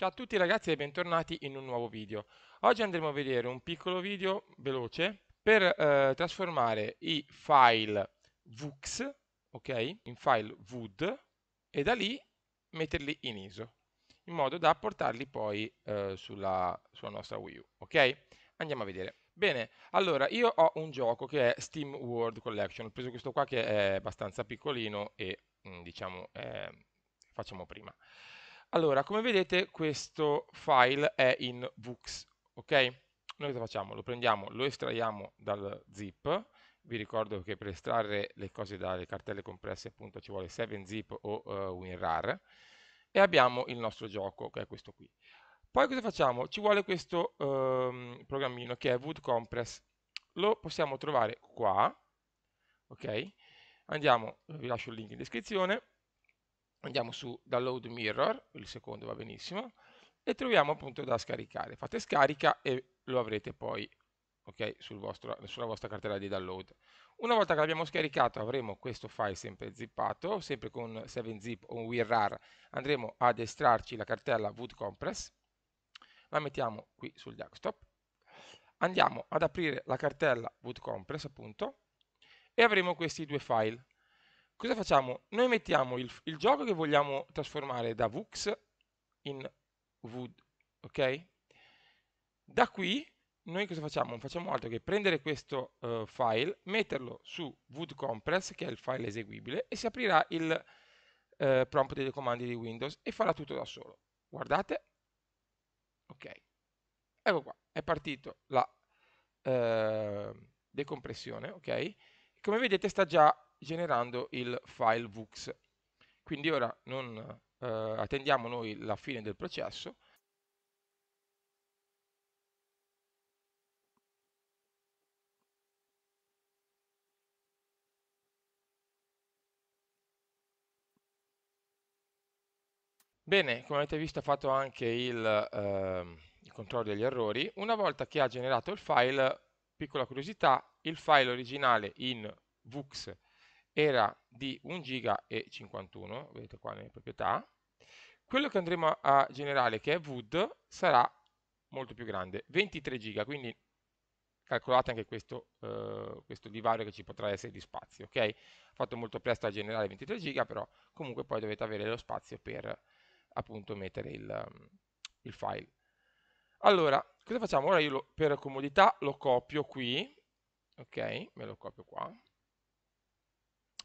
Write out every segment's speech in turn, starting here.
Ciao a tutti ragazzi e bentornati in un nuovo video. Oggi andremo a vedere un piccolo video veloce per eh, trasformare i file VUX, ok, in file VUD e da lì metterli in ISO, in modo da portarli poi eh, sulla, sulla, nostra Wii U, ok? Andiamo a vedere. Bene, allora io ho un gioco che è Steam World Collection, ho preso questo qua che è abbastanza piccolino e mh, mm, diciamo eh, facciamo prima. Allora, come vedete questo file è in Vux, ok? Noi cosa facciamo? Lo prendiamo, lo estraiamo dal zip, vi ricordo che per estrarre le cose dalle cartelle compresse appunto ci vuole 7zip o uh, eh, WinRAR, e abbiamo il nostro gioco, che è questo qui. Poi cosa facciamo? Ci vuole questo um, programmino che è WoodCompress. Lo possiamo trovare qua, ok? Andiamo, vi lascio il link in descrizione andiamo su download mirror, il secondo va benissimo, e troviamo appunto da scaricare. Fate scarica e lo avrete poi okay, sul vostro, sulla vostra cartella di download. Una volta che l'abbiamo scaricato avremo questo file sempre zippato, sempre con 7zip o un WinRAR andremo ad estrarci la cartella woodcompress, la mettiamo qui sul desktop, andiamo ad aprire la cartella woodcompress appunto e avremo questi due file cosa facciamo? Noi mettiamo il, il gioco che vogliamo trasformare da Vux in Wood, ok? Da qui noi cosa facciamo? Non facciamo altro che prendere questo uh, file, metterlo su wood compress, che è il file eseguibile, e si aprirà il uh, prompt dei comandi di Windows e farà tutto da solo. Guardate. Ok. Ecco qua, è partito la uh, decompressione, ok? come vedete sta già generando il file vux. Quindi ora non eh, attendiamo noi la fine del processo, Bene, come avete visto ha fatto anche il, eh, il, controllo degli errori. Una volta che ha generato il file, piccola curiosità, il file originale in Vux era di 1 giga e 51, vedete qua nelle proprietà, quello che andremo a generare che è wood sarà molto più grande, 23 giga, quindi calcolate anche questo, eh, questo divario che ci potrà essere di spazio, ok? Ho fatto molto presto a generare 23 giga, però comunque poi dovete avere lo spazio per appunto mettere il, il file. Allora, cosa facciamo? Ora io lo, per comodità lo copio qui, ok? Me lo copio qua,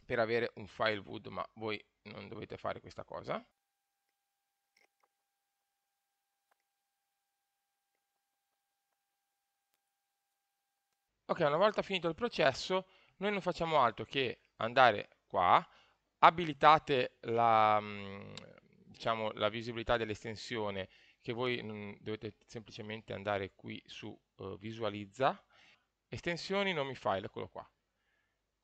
per avere un file wood, ma voi non dovete fare questa cosa. Ok, una volta finito il processo, noi non facciamo altro che andare qua, abilitate la, mm, diciamo, la visibilità dell'estensione che voi dovete semplicemente andare qui su uh, visualizza, estensioni, nomi file, eccolo qua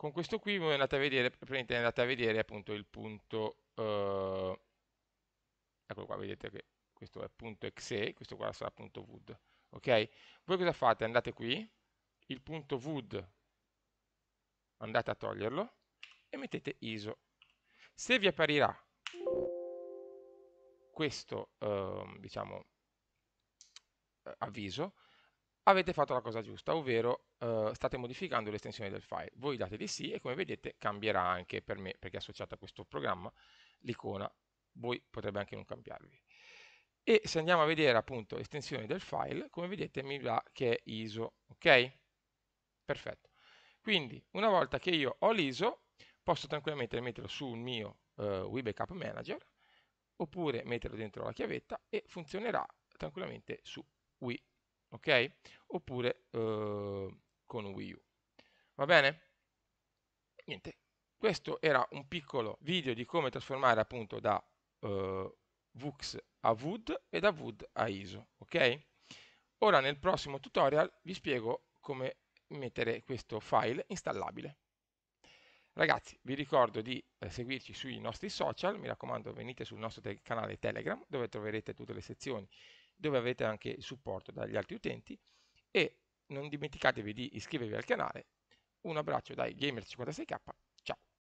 con questo qui voi andate a vedere, andate a vedere appunto il punto, eh, eccolo qua, vedete che questo è punto .exe, questo qua sarà punto .wood, ok? Voi cosa fate? Andate qui, il punto .wood andate a toglierlo e mettete ISO. Se vi apparirà questo, ehm, diciamo, eh, diciamo, avviso, avete fatto la cosa giusta, ovvero eh, state modificando l'estensione del file. Voi date di sì e come vedete cambierà anche per me, perché è associata a questo programma l'icona, voi potrebbe anche non cambiarvi. E se andiamo a vedere appunto l'estensione del file, come vedete mi dà che è ISO, ok? Perfetto. Quindi una volta che io ho l'ISO, posso tranquillamente metterlo sul mio eh, WeBackup Manager, oppure metterlo dentro la chiavetta e funzionerà tranquillamente su Wii ok? Oppure eh, con Wii U. Va bene? Niente, questo era un piccolo video di come trasformare appunto da eh, Vux a Wood e da Wood a ISO, ok? Ora nel prossimo tutorial vi spiego come mettere questo file installabile. Ragazzi, vi ricordo di eh, seguirci sui nostri social, mi raccomando venite sul nostro te canale Telegram dove troverete tutte le sezioni dove avete anche il supporto dagli altri utenti e non dimenticatevi di iscrivervi al canale. Un abbraccio dai Gamer56k